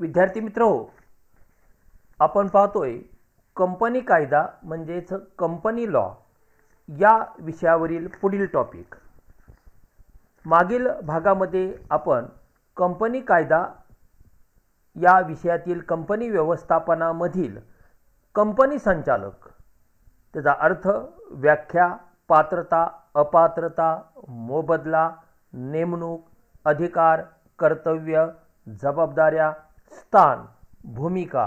विद्यार्थी मित्र हो आपण पाहतोय कंपनी कायदा म्हणजेच कंपनी लॉ या विषयावरील पुढील टॉपिक मागील भागामध्ये आपण कंपनी कायदा या विषयातील कंपनी व्यवस्थापनामधील कंपनी संचालक त्याचा अर्थ व्याख्या पात्रता अपात्रता मोबदला नेमणूक अधिकार कर्तव्य जबाबदाऱ्या स्थान भूमिका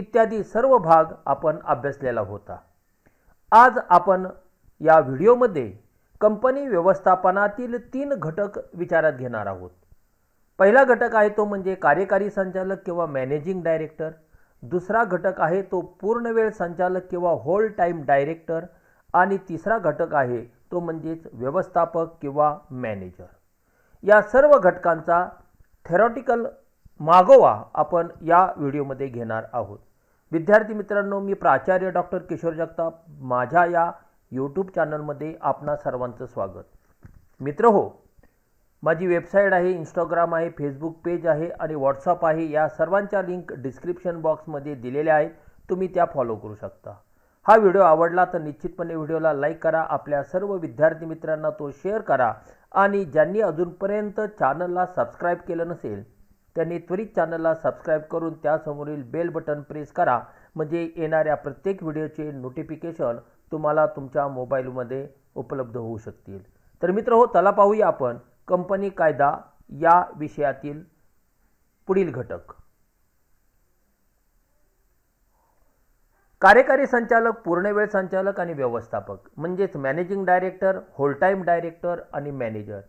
इत्यादी सर्व भाग आपण अभ्यासलेला होता आज आपण या व्हिडिओमध्ये कंपनी व्यवस्थापनातील तीन घटक विचारात घेणार आहोत पहिला घटक आहे तो म्हणजे कार्यकारी संचालक किंवा मॅनेजिंग डायरेक्टर दुसरा घटक आहे तो पूर्णवेळ संचालक किंवा होल टाईम डायरेक्टर आणि तिसरा घटक आहे तो म्हणजेच व्यवस्थापक किंवा मॅनेजर या सर्व घटकांचा थेरॉटिकल मागोवा आपण या व्हिडिओमध्ये घेणार आहोत विद्यार्थी मित्रांनो मी प्राचार्य डॉक्टर किशोर जगताप माझ्या या यूट्यूब चॅनलमध्ये आपणा सर्वांचं स्वागत मित्र हो माझी वेबसाईट आहे इंस्टाग्राम आहे फेसबुक पेज आहे आणि व्हॉट्सअप आहे या सर्वांच्या लिंक डिस्क्रिप्शन बॉक्समध्ये दिलेल्या आहेत तुम्ही त्या फॉलो करू शकता हा व्हिडिओ आवडला तर निश्चितपणे व्हिडिओला लाईक करा आपल्या सर्व विद्यार्थी मित्रांना तो शेअर करा आणि ज्यांनी अजूनपर्यंत चॅनलला सबस्क्राईब केलं नसेल त्यांनी त्वरित चॅनलला सबस्क्राईब करून त्यासमोरील बेल बटन प्रेस करा म्हणजे येणाऱ्या प्रत्येक व्हिडिओचे नोटिफिकेशन तुम्हाला तुमच्या मोबाईलमध्ये उपलब्ध होऊ शकतील तर मित्र हो त्याला पाहूया आपण कंपनी कायदा या विषयातील पुढील घटक कार्यकारी संचालक पूर्णवेळ संचालक आणि व्यवस्थापक म्हणजेच managing director whole time director आणि मॅनेजर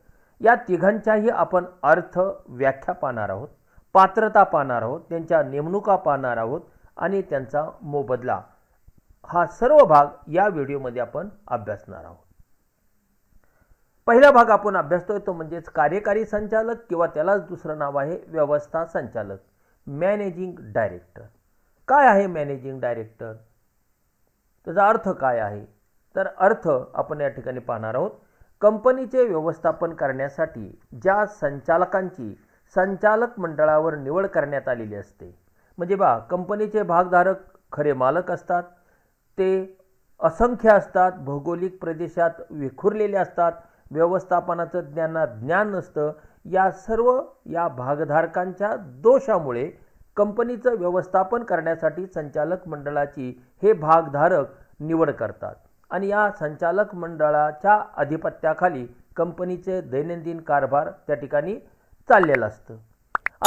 या तिघांच्याही आपण अर्थ व्याख्या पाहणार आहोत पात्रता पाहणार आहोत त्यांच्या नेमणुका पाहणार आहोत आणि त्यांचा मोबदला हा सर्व भाग या व्हिडिओमध्ये आपण अभ्यासणार आहोत पहिला भाग आपण अभ्यासतोय तो म्हणजेच कार्यकारी संचालक किंवा त्यालाच दुसरं नाव आहे व्यवस्था संचालक मॅनेजिंग डायरेक्टर काय आहे मॅनेजिंग डायरेक्टर त्याचा अर्थ काय आहे तर अर्थ आपण या ठिकाणी पाहणार आहोत कंपनीचे व्यवस्थापन करण्यासाठी ज्या संचालकांची संचालक मंडळावर निवड करण्यात आलेली असते म्हणजे बा कंपनीचे भागधारक खरे मालक असतात ते असंख्य असतात भौगोलिक प्रदेशात विखुरलेले असतात व्यवस्थापनाचं ज्ञानात ज्ञान नसतं या सर्व या भागधारकांच्या दोषामुळे कंपनीचं व्यवस्थापन करण्यासाठी संचालक मंडळाची हे भागधारक निवड करतात आणि या संचालक मंडळाच्या अधिपत्याखाली कंपनीचे दैनंदिन कारभार त्या ठिकाणी चाललेला असतं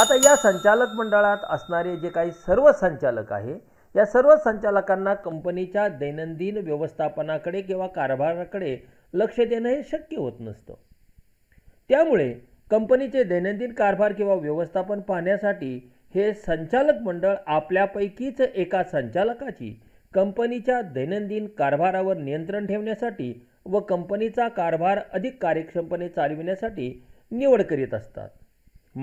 आता या संचालक मंडळात असणारे जे काही सर्व संचालक आहे या सर्व संचालकांना कंपनीच्या दैनंदिन व्यवस्थापनाकडे किंवा कारभाराकडे लक्ष देणं हे शक्य होत नसतं त्यामुळे कंपनीचे दैनंदिन कारभार किंवा व्यवस्थापन पाहण्यासाठी हे संचालक मंडळ आपल्यापैकीच एका संचालकाची कंपनीच्या दैनंदिन कारभारावर नियंत्रण ठेवण्यासाठी व कंपनीचा कारभार अधिक कार्यक्षमपणे चालविण्यासाठी निवड करीत असतात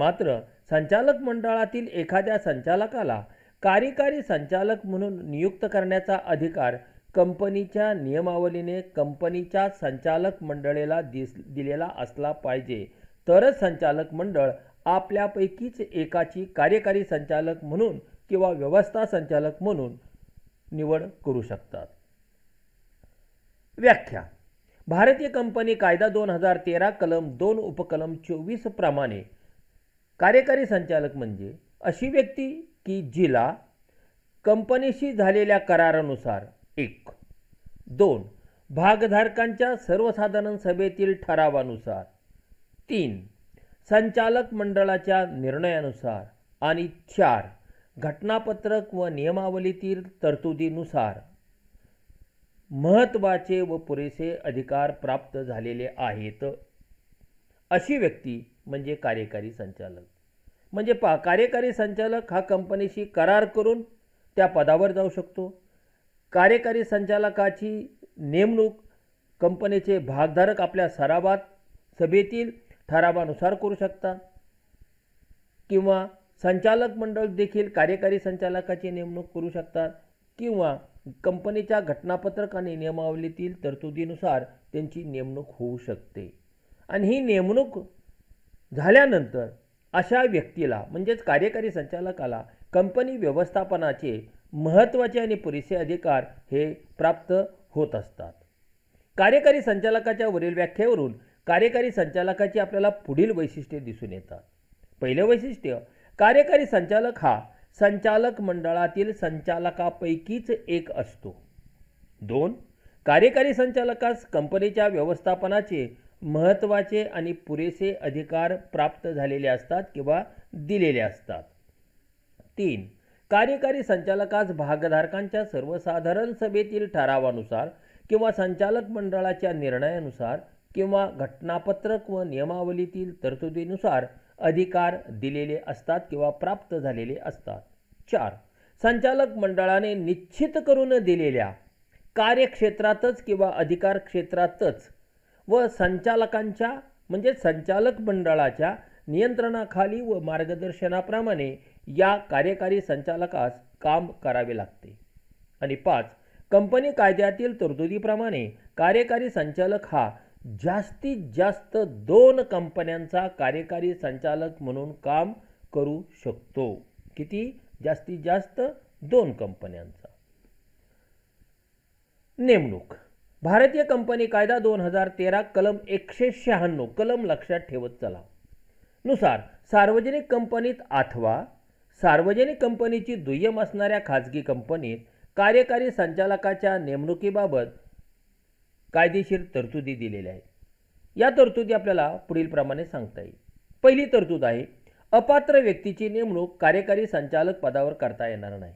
मात्र संचालक मंडळातील एखाद्या संचालकाला कार्यकारी संचालक म्हणून नियुक्त करण्याचा अधिकार कंपनीच्या नियमावलीने कंपनीच्या संचालक मंडळेला दिस दिलेला असला पाहिजे तरच संचालक मंडळ आपल्यापैकीच एकाची कार्यकारी संचालक म्हणून किंवा व्यवस्था संचालक म्हणून निवड करू शकतात व्याख्या भारतीय कंपनी कायदा दोन हजार तेरा कलम दोन उपकलम चोवीस प्रमाणे कार्यकारी संचालक म्हणजे अशी व्यक्ती की जिला कंपनीशी झालेल्या करारानुसार एक दोन भागधारकांच्या सर्वसाधारण सभेतील ठरावानुसार तीन संचालक मंडळाच्या निर्णयानुसार आणि चार घटनापत्रक व नियमावलीतील तरतुदीनुसार महत्त्वाचे व पुरेसे अधिकार प्राप्त झालेले आहेत अशी व्यक्ती म्हणजे कार्यकारी संचालक म्हणजे पा कार्यकारी संचालक हा कंपनीशी करार करून त्या पदावर जाऊ शकतो कार्यकारी संचालकाची नेमणूक कंपनीचे भागधारक आपल्या सरावात सभेतील ठरावानुसार करू शकतात किंवा संचालक मंडळ देखील कार्यकारी संचालकाची नेमणूक करू शकतात किंवा कंपनीच्या घटनापत्रक आणि नियमावलीतील तरतुदीनुसार त्यांची नेमणूक होऊ शकते आणि ही नेमणूक झाल्यानंतर अशा व्यक्तीला म्हणजेच कार्यकारी संचालकाला कंपनी व्यवस्थापनाचे महत्त्वाचे आणि पुरेसे अधिकार हे प्राप्त होत असतात कार्यकारी संचालकाच्या वरील व्याख्येवरून कार्यकारी संचालकाची आपल्याला पुढील वैशिष्ट्ये दिसून येतात पहिलं वैशिष्ट्य कार्यकारी संचालक हा संचालक मंडळातील संचालकापैकीच एक असतो दोन कार्यकारी संचालकास कंपनीच्या व्यवस्थापनाचे महत्त्वाचे आणि पुरेसे अधिकार प्राप्त झालेले असतात किंवा दिलेले असतात तीन कार्यकारी संचालकास भागधारकांच्या सर्वसाधारण सभेतील ठरावानुसार किंवा संचालक मंडळाच्या निर्णयानुसार किंवा घटनापत्रक व नियमावलीतील तरतुदीनुसार अधिकार दिलेले असतात किंवा प्राप्त झालेले असतात चार संचालक मंडळाने निश्चित करून दिलेल्या कार्यक्षेत्रातच किंवा अधिकार क्षेत्रातच व संचालकांच्या म्हणजे संचालक मंडळाच्या नियंत्रणाखाली व मार्गदर्शनाप्रमाणे या कार्यकारी संचालकास काम करावे लागते आणि पाच कंपनी कायद्यातील तरतुदीप्रमाणे कार्यकारी संचालक हा जास्तीत जास्त दोन कंपन्यांचा कार्यकारी संचालक म्हणून काम करू शकतो किती जास्तीत जास्त दोन कंपन्यांचा नेमणूक भारतीय कंपनी कायदा दोन हजार तेरा कलम एकशे शहाण्णव कलम लक्षात ठेवत चला नुसार सार्वजनिक कंपनीत अथवा सार्वजनिक कंपनीची दुय्यम असणाऱ्या खाजगी कंपनीत कार्यकारी संचालकाच्या नेमणुकीबाबत कायदेशीर तरतुदी दिलेल्या आहेत या तरतुदी आपल्याला पुढीलप्रमाणे सांगता येईल पहिली तरतूद आहे अपात्र व्यक्तीची नेमणूक कार्यकारी संचालक पदावर करता येणार नाही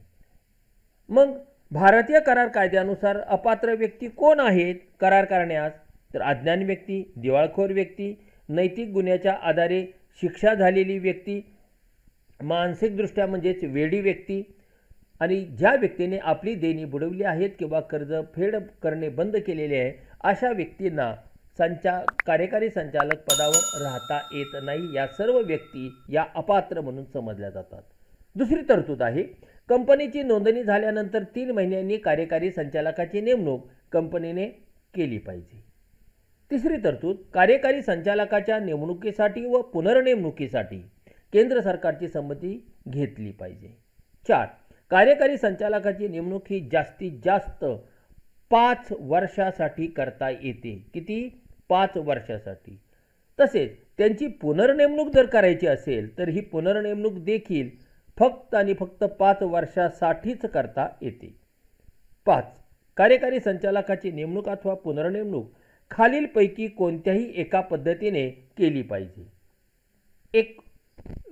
मग भारतीय करार कायद्यानुसार अपात्र व्यक्ती कोण आहेत करार करण्यास तर अज्ञान व्यक्ती दिवाळखोर व्यक्ती नैतिक गुन्ह्याच्या आधारे शिक्षा झालेली व्यक्ती मानसिकदृष्ट्या म्हणजेच वेडी व्यक्ती आणि ज्या व्यक्तीने आपली देणी बुडवली आहेत किंवा कर्ज फेड करणे बंद केलेले आहे अशा व्यक्तींना संचा कार्यकारी संचालक पदावर राहता येत नाही या सर्व व्यक्ती या अपात्र म्हणून समजल्या जातात दुसरी तरतूद आहे कंपनीची नोंदणी झाल्यानंतर तीन महिन्यांनी कार्यकारी संचालकाची नेमणूक कंपनीने केली पाहिजे तिसरी तरतूद कार्यकारी संचालकाच्या नेमणुकीसाठी व पुनर्नेमणुकीसाठी केंद्र सरकारची संमती घेतली पाहिजे चार कार्यकारी संचालकाची नेमणूक ही जास्तीत जास्त पाच वर्षासाठी करता येते किती पाच वर्षासाठी तसेच त्यांची पुनर्नेमणूक जर करायची असेल तर ही पुनर्नेमणूक देखील फक्त आणि फक्त पाच वर्षासाठीच करता येते पाच कार्यकारी संचालकाची नेमणूक अथवा पुनर्नेमणूक खालीलपैकी कोणत्याही एका पद्धतीने केली पाहिजे एक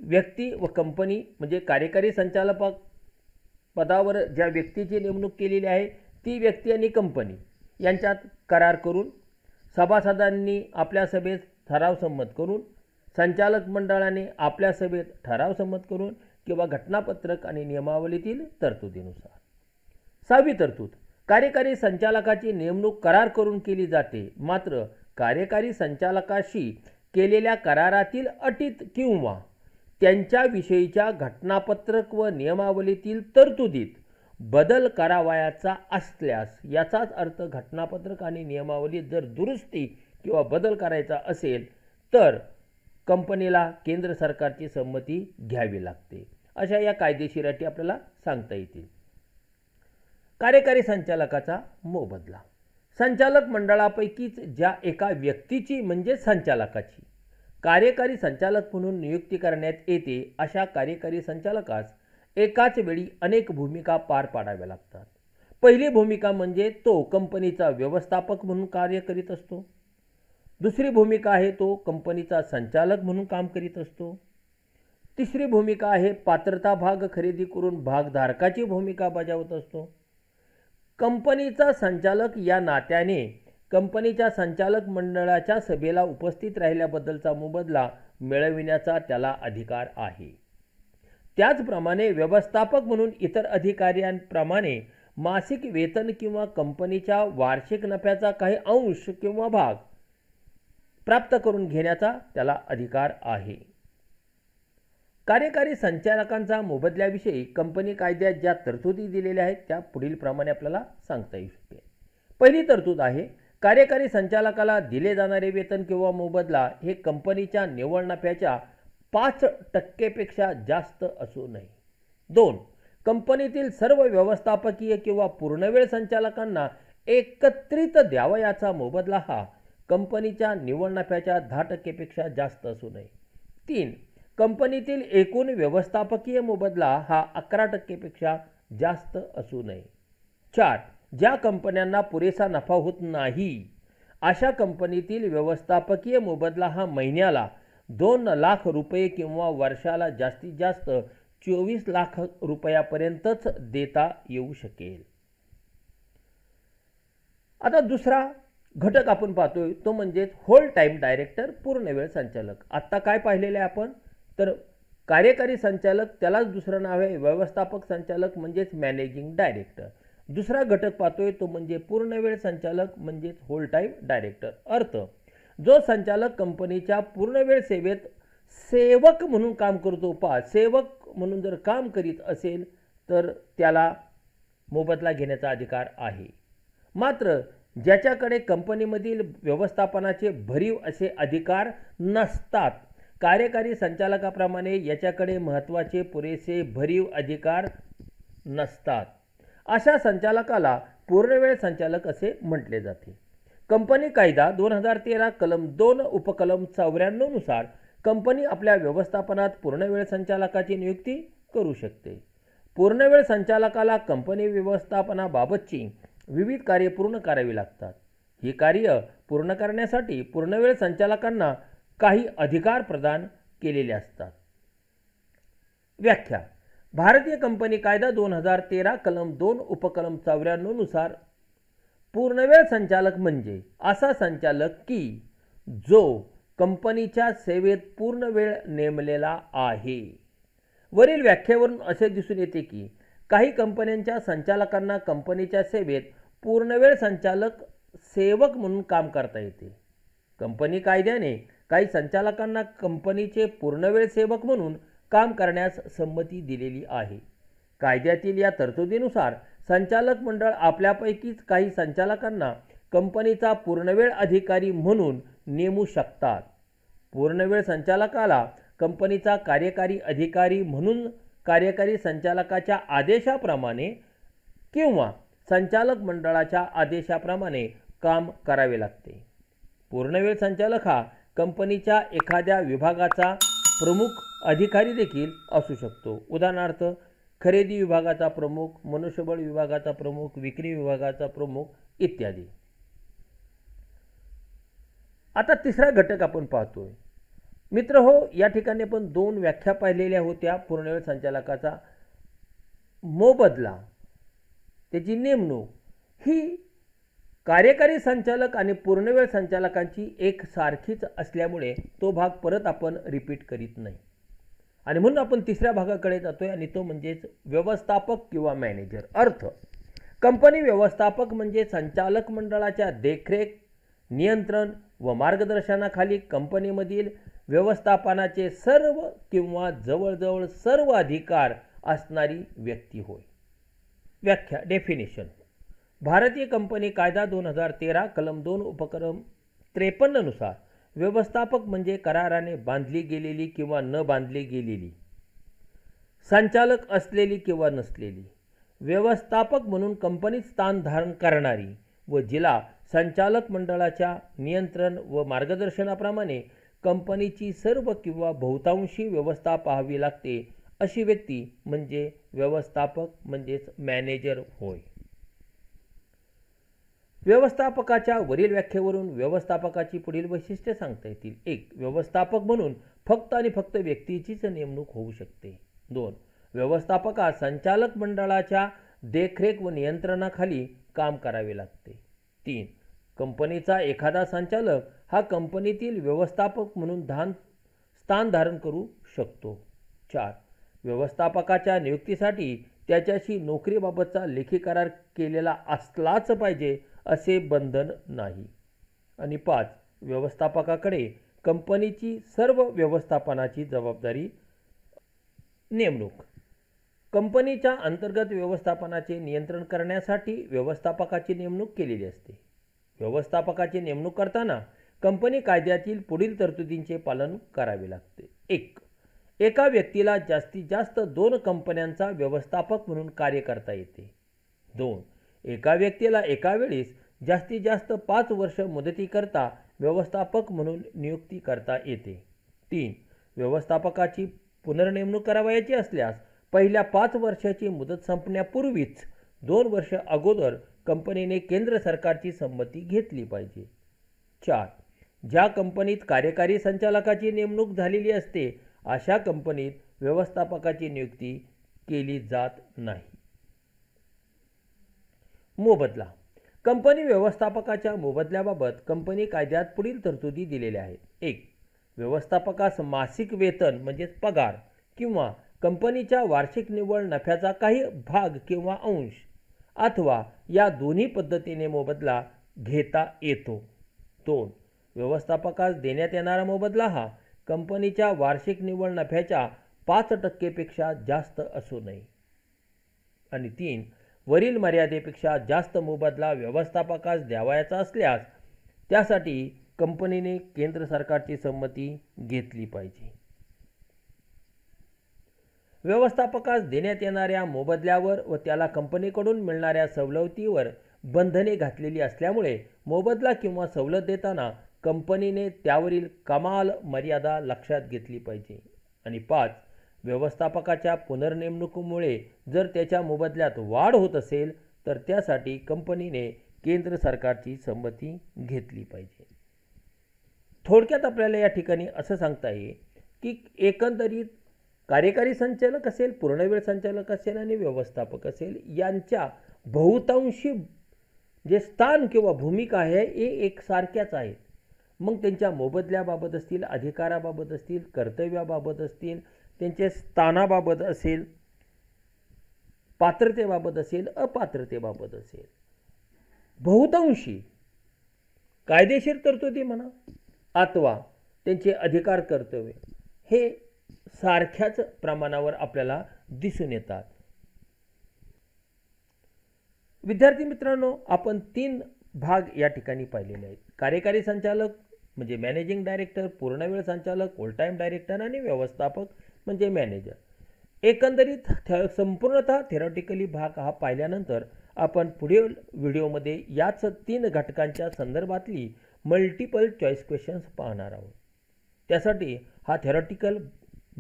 व्यक्ती व कंपनी म्हणजे कार्यकारी संचालक पदावर ज्या व्यक्तीची नेमणूक केलेली आहे ती व्यक्ती आणि कंपनी यांच्यात करार करून सभासदांनी आपल्या सभेत ठराव संमत करून संचालक मंडळाने आपल्या सभेत ठराव संमत करून किंवा घटनापत्रक आणि नियमावलीतील तरतुदीनुसार सहावी तरतूद कार्यकारी संचालकाची नेमणूक करार करून केली जाते मात्र कार्यकारी संचालकाशी केलेल्या करारातील अटीत किंवा त्यांच्याविषयीच्या घटनापत्रक व नियमावलीतील तरतुदीत बदल करावयाचा असल्यास याचाच अर्थ घटनापत्रक आणि नियमावलीत जर दुरुस्ती किंवा बदल करायचा असेल तर कंपनीला केंद्र सरकारची संमती घ्यावी लागते अशा या कायदेशीर अटी आपल्याला सांगता येतील कार्यकारी संचालकाचा मोबदला संचालक मंडळापैकीच ज्या एका व्यक्तीची म्हणजे संचालकाची कार्यकारी संचालक म्हणून नियुक्ती करण्यात येते अशा कार्यकारी संचालकास एकाच वेळी अनेक भूमिका पार पाडाव्या लागतात पहिली भूमिका म्हणजे तो कंपनीचा व्यवस्थापक म्हणून कार्य करीत असतो दुसरी भूमिका आहे तो कंपनीचा संचालक म्हणून काम करीत असतो तिसरी भूमिका आहे पात्रता भाग खरेदी करून भागधारकाची भूमिका बजावत असतो कंपनीचा संचालक या नात्याने कंपनीच्या संचालक मंडळाच्या सभेला उपस्थित राहिल्याबद्दलचा मोबदला मिळविण्याचा त्याला अधिकार आहे त्याचप्रमाणे व्यवस्थापक म्हणून इतर अधिकाऱ्यांप्रमाणे मासिक वेतन किंवा कंपनीच्या वार्षिक नफ्याचा काही अंश किंवा भाग प्राप्त करून घेण्याचा त्याला अधिकार आहे कार्यकारी संचालकांचा मोबदल्याविषयी कंपनी कायद्यात ज्या तरतुदी दिलेल्या आहेत त्या पुढीलप्रमाणे आपल्याला सांगता येऊ शकते पहिली तरतूद आहे कार्यकारी संचालकाला दिले जाणारे वेतन किंवा मोबदला हे कंपनीच्या निव्वळ नफ्याच्या पाच टक्केपेक्षा जास्त असू नये दोन कंपनीतील सर्व व्यवस्थापकीय किंवा पूर्णवेळ संचालकांना एकत्रित द्यावयाचा मोबदला हा कंपनीच्या निव्वळ नफ्याच्या दहा टक्केपेक्षा जास्त असू नये तीन कंपनीतील एकूण व्यवस्थापकीय मोबदला हा अकरा टक्केपेक्षा जास्त असू नये चार ज्या कंपन्यांना पुरेसा नफा होत नाही अशा कंपनीतील व्यवस्थापकीय मोबदला हा महिन्याला दोन लाख रुपये किंवा वर्षाला जास्तीत जास्त चोवीस लाख रुपयापर्यंतच देता येऊ शकेल आता दुसरा घटक आपण पाहतोय तो म्हणजेच होल टाईम डायरेक्टर पूर्ण वेळ संचालक आत्ता काय पाहिलेलं आहे आपण तर कार्यकारी संचालक त्यालाच दुसरं नाव आहे व्यवस्थापक संचालक म्हणजेच मॅनेजिंग डायरेक्टर दुसरा घटक पाहतोय तो म्हणजे पूर्णवेळ संचालक म्हणजेच होल टाईम डायरेक्टर अर्थ जो संचालक कंपनीच्या पूर्णवेळ सेवेत सेवक म्हणून काम करतो पा सेवक म्हणून जर काम करीत असेल तर त्याला मोबदला घेण्याचा अधिकार आहे मात्र ज्याच्याकडे कंपनीमधील व्यवस्थापनाचे भरीव असे अधिकार नसतात कार्यकारी संचालकाप्रमाणे याच्याकडे महत्त्वाचे पुरेसे भरीव अधिकार नसतात अशा संचालकाला पूर्णवेळ संचालक असे म्हटले जाते कंपनी कायदा दोन हजार तेरा कलम दोन उपकलम चौऱ्याण्णवनुसार कंपनी आपल्या व्यवस्थापनात पूर्णवेळ संचालकाची नियुक्ती करू शकते पूर्णवेळ संचालकाला कंपनी व्यवस्थापनाबाबतची विविध कार्ये पूर्ण करावी लागतात ही कार्य पूर्ण करण्यासाठी पूर्णवेळ संचालकांना काही अधिकार प्रदान केलेले असतात व्याख्या भारतीय कंपनी कायदा दोन हजार तेरा कलम दोन उपकलम चौऱ्याण्णवनुसार पूर्णवेळ संचालक म्हणजे असा संचालक की जो कंपनीच्या सेवेत पूर्णवेळ नेमलेला आहे वरील व्याख्येवरून असे दिसून येते की काही कंपन्यांच्या संचालकांना कंपनीच्या सेवेत पूर्णवेळ संचालक सेवक म्हणून काम करता येते कंपनी कायद्याने काही संचालकांना कंपनीचे पूर्णवेळ सेवक म्हणून काम करण्यास संमती दिलेली आहे कायद्यातील या तरतुदीनुसार संचालक मंडळ आपल्यापैकीच काही संचालकांना कंपनीचा पूर्णवेळ अधिकारी म्हणून नेमू शकतात पूर्णवेळ संचालकाला कंपनीचा कार्यकारी अधिकारी म्हणून कार्यकारी संचालकाच्या आदेशाप्रमाणे किंवा संचालक मंडळाच्या आदेशाप्रमाणे काम करावे लागते पूर्णवेळ संचालक हा कंपनीच्या एखाद्या विभागाचा प्रमुख अधिकारी देखील असू शकतो उदाहरणार्थ खरेदी विभागाचा प्रमुख मनुष्यबळ विभागाचा प्रमुख विक्री विभागाचा प्रमुख इत्यादी आता तिसरा घटक आपण पाहतोय मित्र हो या ठिकाणी पण दोन व्याख्या पाहिलेल्या होत्या पूर्णवेळ संचालकाचा मोबदला त्याची नेमणूक ही कार्यकारी संचालक आणि पूर्णवेळ संचालकांची एक सारखीच असल्यामुळे तो भाग परत आपण रिपीट करीत नाही आणि म्हणून आपण तिसऱ्या भागाकडे जातोय आणि तो म्हणजेच व्यवस्थापक किंवा मॅनेजर अर्थ कंपनी व्यवस्थापक म्हणजे संचालक मंडळाच्या देखरेख नियंत्रण व मार्गदर्शनाखाली कंपनीमधील व्यवस्थापनाचे सर्व किंवा जवळजवळ सर्व अधिकार असणारी व्यक्ती होय व्याख्या डेफिनेशन भारतीय कंपनी कायदा दोन हजार तेरा कलम दोन उपक्रम त्रेपन्ननुसार व्यवस्थापक म्हणजे कराराने बांधली गेलेली किंवा न बांधली गेलेली संचालक असलेली किंवा नसलेली व्यवस्थापक म्हणून कंपनीत स्थान धारण करणारी व जिला संचालक मंडळाच्या नियंत्रण व मार्गदर्शनाप्रमाणे कंपनीची सर्व किंवा बहुतांशी व्यवस्था पाहावी लागते अशी व्यक्ती म्हणजे व्यवस्थापक म्हणजेच मॅनेजर होय व्यवस्थापकाच्या वरील व्याख्येवरून व्यवस्थापकाची पुढील वैशिष्ट्ये सांगता येतील एक व्यवस्थापक म्हणून फक्त आणि फक्त व्यक्तीचीच नेमणूक होऊ शकते दोन व्यवस्थापका संचालक मंडळाच्या देखरेख व नियंत्रणाखाली काम करावे लागते तीन कंपनीचा एखादा संचालक हा कंपनीतील व्यवस्थापक म्हणून धान स्थान धारण करू शकतो चार व्यवस्थापकाच्या नियुक्तीसाठी त्याच्याशी नोकरीबाबतचा लेखी करार केलेला असलाच पाहिजे असे बंधन नाही आणि पाच व्यवस्थापकाकडे कंपनीची सर्व व्यवस्थापनाची जबाबदारी नेमणूक कंपनीच्या अंतर्गत व्यवस्थापनाचे नियंत्रण करण्यासाठी व्यवस्थापकाची नेमणूक केलेली असते व्यवस्थापकाची नेमणूक करताना कंपनी कायद्यातील पुढील तरतुदींचे पालन करावे लागते एक एका व्यक्तीला जास्तीत जास्त दोन कंपन्यांचा व्यवस्थापक म्हणून कार्य करता येते दोन एका व्यक्तीला एका वेळीस जास्तीत जास्त पाच वर्ष मुदतीकरता व्यवस्थापक म्हणून नियुक्ती करता येते तीन व्यवस्थापकाची पुनर्नेमणूक करावयाची असल्यास पहिल्या पाच वर्षाची मुदत संपण्यापूर्वीच दोन वर्ष अगोदर कंपनीने केंद्र सरकारची संमती घेतली पाहिजे चार ज्या कंपनीत कार्यकारी संचालकाची नेमणूक झालेली असते अशा कंपनीत व्यवस्थापकाची नियुक्ती केली जात नाही मोबदला कंपनी व्यवस्थापकाच्या मोबदल्याबाबत कंपनी कायद्यात पुढील तरतुदी दिलेल्या आहेत एक व्यवस्थापकास मासिक वेतन म्हणजेच पगार किंवा कंपनीच्या वार्षिक निव्वळ नफ्याचा काही भाग किंवा अंश अथवा या दोन्ही पद्धतीने मोबदला घेता येतो दोन व्यवस्थापकास देण्यात येणारा मोबदला हा कंपनीच्या वार्षिक निव्वळ नफ्याच्या पाच टक्केपेक्षा जास्त असू नये आणि तीन वरील मर्यादेपेक्षा जास्त मोबदला व्यवस्थापकास द्यावायचा असल्यास त्यासाठी कंपनीने केंद्र सरकारची संमती घेतली पाहिजे व्यवस्थापकास देण्यात येणाऱ्या मोबदल्यावर व त्याला कंपनीकडून मिळणाऱ्या सवलतीवर बंधने घातलेली असल्यामुळे मोबदला किंवा सवलत देताना कंपनीने त्यावरील कमाल मर्यादा लक्षात घेतली पाहिजे आणि पाच व्यवस्थापकाच्या पुनर्नेमणुकीमुळे जर त्याच्या मोबदल्यात वाढ होत असेल तर त्यासाठी कंपनीने केंद्र सरकारची संमती घेतली पाहिजे थोडक्यात आपल्याला या ठिकाणी असं सांगता येईल की एकंदरीत कार्यकारी संचालक असेल पूर्णवेळ संचालक असेल आणि व्यवस्थापक असेल यांच्या बहुतांशी जे स्थान किंवा भूमिका आहे हे एकसारख्याच आहेत मग त्यांच्या मोबदल्याबाबत असतील अधिकाराबाबत असतील कर्तव्याबाबत असतील त्यांच्या स्थानाबाबत असेल पात्रतेबाबत असेल अपात्रतेबाबत असेल बहुतांशी कायदेशीर तरतुदी म्हणा अथवा त्यांचे अधिकार कर्तव्य हे सारख्याच प्रमाणावर आपल्याला दिसून येतात विद्यार्थी मित्रांनो आपण तीन भाग या ठिकाणी पाहिलेले आहेत कार्यकारी संचालक म्हणजे मॅनेजिंग डायरेक्टर पूर्णवेळ संचालक ओल टाईम डायरेक्टर आणि व्यवस्थापक म्हणजे मॅनेजर एकंदरीत थ संपूर्णतः थेरॉटिकली भाग हा पाहिल्यानंतर आपण पुढील व्हिडिओमध्ये याच तीन घटकांच्या संदर्भातली मल्टिपल चॉईस क्वेश्चन्स पाहणार आहोत त्यासाठी हा थेरॉटिकल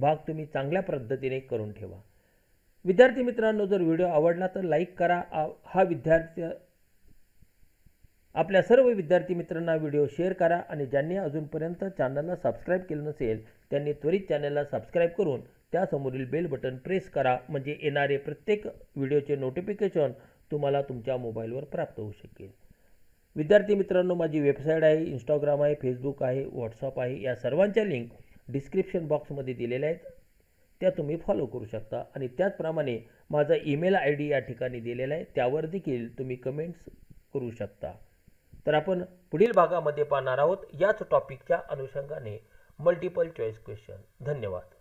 भाग तुम्ही चांगल्या पद्धतीने करून ठेवा विद्यार्थी मित्रांनो जर व्हिडिओ आवडला तर लाईक करा हा विद्यार्थी आपल्या सर्व विद्यार्थी मित्रांना व्हिडिओ शेअर करा आणि ज्यांनी अजूनपर्यंत चॅनलला सबस्क्राईब केलं नसेल त्यांनी त्वरित चॅनलला सबस्क्राईब करून त्यासमोरील बेल बटन प्रेस करा म्हणजे येणारे प्रत्येक व्हिडिओचे नोटिफिकेशन तुम्हाला तुमच्या मोबाईलवर प्राप्त होऊ शकेल विद्यार्थी मित्रांनो माझी वेबसाईट आहे इंस्टाग्राम आहे फेसबुक आहे व्हॉट्सअप आहे या सर्वांच्या लिंक डिस्क्रिप्शन बॉक्समध्ये दिलेल्या आहेत त्या तुम्ही फॉलो करू शकता आणि त्याचप्रमाणे माझा ईमेल आय डी या ठिकाणी दिलेला आहे त्यावर देखील तुम्ही कमेंट्स करू शकता तर आपण पुढील भागामध्ये पाहणार आहोत याच टॉपिकच्या अनुषंगाने मल्टिपल चॉईस क्वेश्चन धन्यवाद